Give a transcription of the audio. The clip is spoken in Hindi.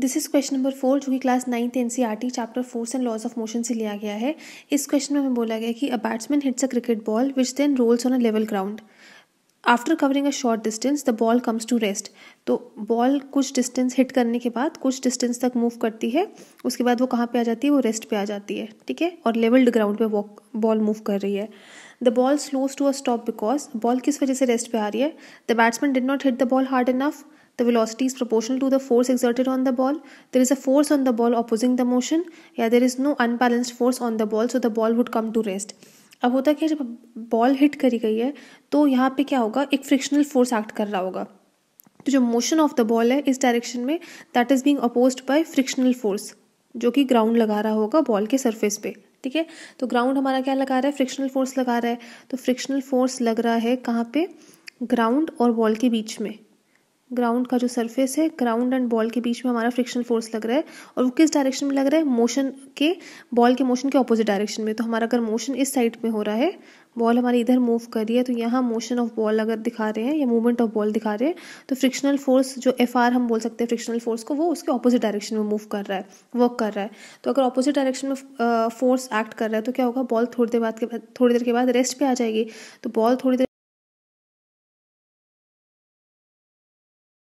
this is question number four जो कि class ninth N C R T chapter force and laws of motion से लिया गया है इस क्वेश्चन में हमें बोला गया कि a batsman hits a cricket ball which then rolls on a level ground after covering a short distance the ball comes to rest तो बॉल कुछ डिस्टेंस हिट करने के बाद कुछ डिस्टेंस तक मूव करती है उसके बाद वो कहाँ पे आ जाती है वो रेस्ट पे आ जाती है ठीक है और लेवल्ड ग्राउंड पे वॉक बॉल मूव कर रही है the ball slows to a stop because ball किस वजह से रेस्ट पे आ रही है the batsman did not hit the ball hard enough the velocity is proportional to the force exerted on the ball there is a force on the ball opposing the motion या there is no unbalanced force on the ball so the ball would come to rest अब होता क्या जब बॉल हिट करी गई है तो यहाँ पे क्या होगा एक फ्रिक्शनल फोर्स एक्ट कर रहा होगा तो जो मोशन ऑफ द बॉल है इस डायरेक्शन में that is being oppose by frictional force जो कि ग्राउंड लगा रहा होगा बॉल के सरफेस पे ठीक है तो ग्राउंड हमारा क्या लगा रहा है फ्रिक्शनल फोर्स लगा रहा है तो फ्रिक्शनल फोर्स लग रहा है कहाँ पे ग्राउंड और बॉल के बीच में ग्राउंड का जो सरफेस है ग्राउंड एंड बॉल के बीच में हमारा फ्रिक्शन फोर्स लग रहा है और वो किस डायरेक्शन में लग रहा है मोशन के बॉल के मोशन के ऑपोजिट डायरेक्शन में तो हमारा अगर मोशन इस साइड में हो रहा है बॉल हमारी इधर मूव कर रही है तो यहाँ मोशन ऑफ बॉल अगर दिखा रहे हैं या मूवमेंट ऑफ बॉल दिखा रहे हैं तो फ्रिक्शनल फोर्स जो एफ आर हम बोल सकते हैं फ्रिक्शनल फोर्स को वो उसके ऑपोजिट डायरेक्शन में मूव कर रहा है वर्क कर रहा है तो अगर ऑपोजिट डायरेक्शन में फोर्स एक्ट कर रहा है तो क्या होगा बॉल थोड़ी देर बाद के थोड़ी देर के बाद रेस्ट पर आ जाएगी तो बॉल थोड़ी देर